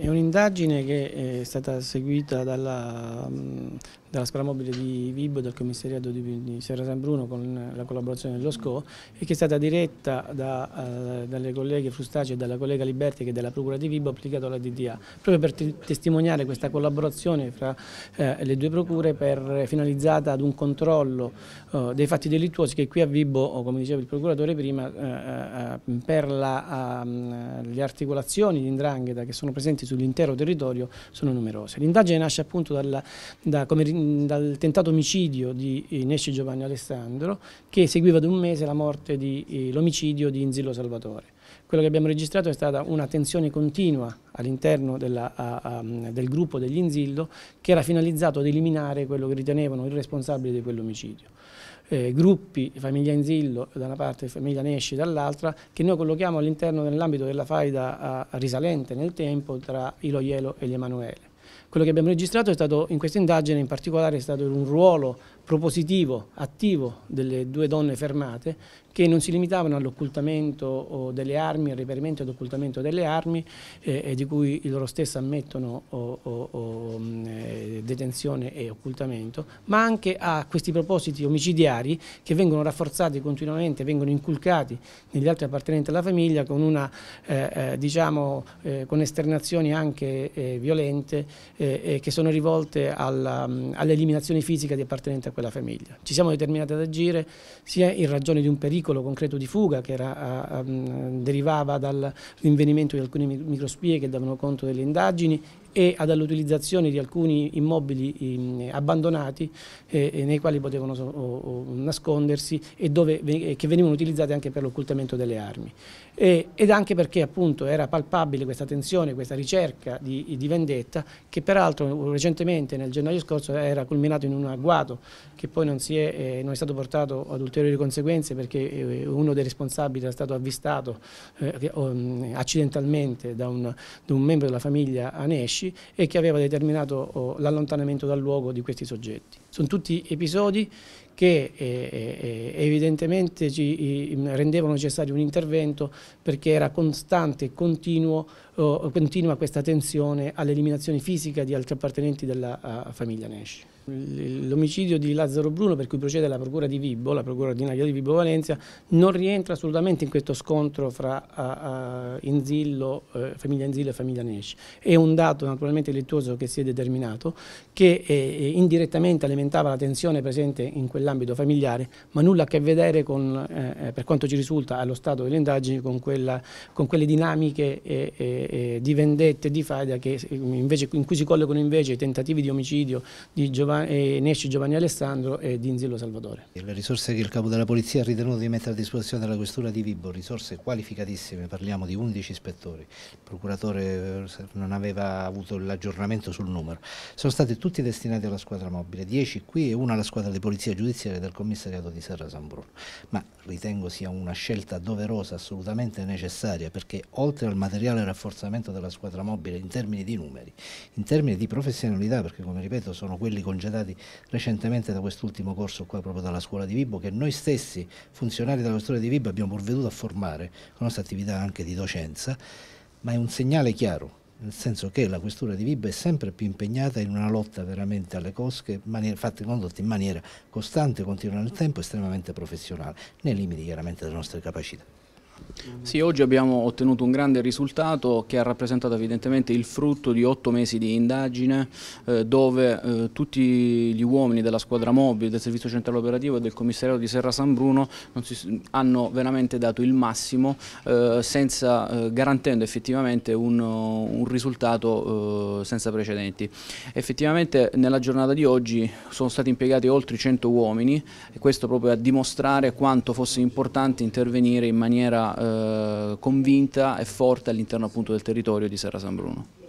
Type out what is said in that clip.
È un'indagine che è stata seguita dalla dalla Scuola Mobile di Vibo e del Commissariato di, di Serra San Bruno con la collaborazione dello SCO e che è stata diretta da, uh, dalle colleghe Frustaci e dalla collega Liberti che è della Procura di Vibo applicato alla DDA, proprio per testimoniare questa collaborazione fra uh, le due procure per, finalizzata ad un controllo uh, dei fatti delittuosi che qui a Vibo, come diceva il procuratore prima, per la, ehm, le articolazioni di indrangheta che sono presenti sull'intero territorio sono numerose. L'indagine nasce appunto dalla, da, come dal tentato omicidio di Nesci Giovanni Alessandro che seguiva da un mese la morte dell'omicidio eh, di Inzillo Salvatore. Quello che abbiamo registrato è stata una tensione continua all'interno del gruppo degli Inzillo che era finalizzato ad eliminare quello che ritenevano il responsabile di quell'omicidio. Eh, gruppi, famiglia Inzillo da una parte e famiglia Nesci dall'altra, che noi collochiamo all'interno dell'ambito della faida a, eh, a risalente nel tempo tra Iloielo e gli Emanuele. Quello che abbiamo registrato stato, in questa indagine in particolare è stato un ruolo propositivo, attivo delle due donne fermate che non si limitavano all'occultamento delle armi, al reperimento ed occultamento delle armi eh, di cui loro stesse ammettono o, o, o, mm, eh, detenzione e occultamento, ma anche a questi propositi omicidiari che vengono rafforzati continuamente, vengono inculcati negli altri appartenenti alla famiglia con una eh, eh diciamo eh, con esternazioni anche violente eh, eh, che sono rivolte mm, all'eliminazione all fisica di appartenenti a quella famiglia. Ci siamo determinati ad agire sia in ragione di un pericolo concreto di fuga che era, a, a, mm, derivava dal rinvenimento di alcune microspie che davano conto delle indagini e all'utilizzazione di alcuni immobili abbandonati eh, nei quali potevano nascondersi e dove, che venivano utilizzati anche per l'occultamento delle armi. ed anche perché appunto era palpabile questa tensione, questa ricerca di, di vendetta che peraltro recentemente nel gennaio scorso era culminato in un agguato che poi non, è, eh, non è, stato portato ad ulteriori conseguenze perché eh, uno dei responsabili era stato avvistato accidentalmente da un, da un membro della famiglia Aneshi pubblici e che aveva determinato oh, l'allontanamento dal luogo di questi soggetti. Sono tutti episodi che eh, eh, evidentemente ci rendevano necessario un intervento perché era costante e continuo, eh, continua questa tensione all'eliminazione fisica di altri appartenenti della famiglia Nesci. L'omicidio di Lazzaro Bruno, per cui procede la Procura di Vibo, la Procura ordinaria di Vibo Valencia, non rientra assolutamente in questo scontro fra Inzillo, eh, famiglia Inzillo e famiglia Nesci. È un dato naturalmente lettuoso che si è determinato, che indirettamente alimentava la tensione presente in quell'area nell'ambito familiare, ma nulla a che vedere con, eh, eh, per quanto ci risulta allo stato delle indagini con, quella, con quelle dinamiche eh, eh, di vendette, di faida che, eh, invece, in cui si collocano invece i tentativi di omicidio di Giovanni, eh, Nesci Giovanni Alessandro e di Inzillo Salvatore. Le risorse che il capo della polizia ha ritenuto di mettere a disposizione della questura di Vibo, risorse qualificatissime, parliamo di 11 ispettori, il procuratore non aveva avuto l'aggiornamento sul numero, sono stati tutti destinati alla squadra mobile, 10 qui e una alla squadra di polizia giudiziaria giudiziaria del commissariato di Serra San Bruno, ma ritengo sia una scelta doverosa, assolutamente necessaria, perché oltre al materiale rafforzamento della squadra mobile in termini di numeri, in termini di professionalità, perché come ripeto sono quelli congedati recentemente da quest'ultimo corso qua proprio dalla scuola di Vibo, che noi stessi funzionari della scuola di Vibo abbiamo provveduto a formare con la nostra attività anche di docenza, ma è un segnale chiaro nel senso che la questura di Vibo è sempre più impegnata in una lotta veramente alle cosche, maniera, fatte condotte in maniera costante, continua nel tempo, estremamente professionale, nei limiti chiaramente delle nostre capacità. Sì, oggi abbiamo ottenuto un grande risultato che ha rappresentato evidentemente il frutto di otto mesi di indagine eh, dove eh, tutti gli uomini della squadra mobile, del servizio centrale operativo e del commissariato di Serra San Bruno si, hanno veramente dato il massimo eh, senza, eh, garantendo effettivamente un, un risultato eh, senza precedenti. Effettivamente nella giornata di oggi sono stati impiegati oltre 100 uomini e questo proprio a dimostrare quanto fosse importante intervenire in maniera eh, convinta e forte all'interno appunto del territorio di Serra San Bruno.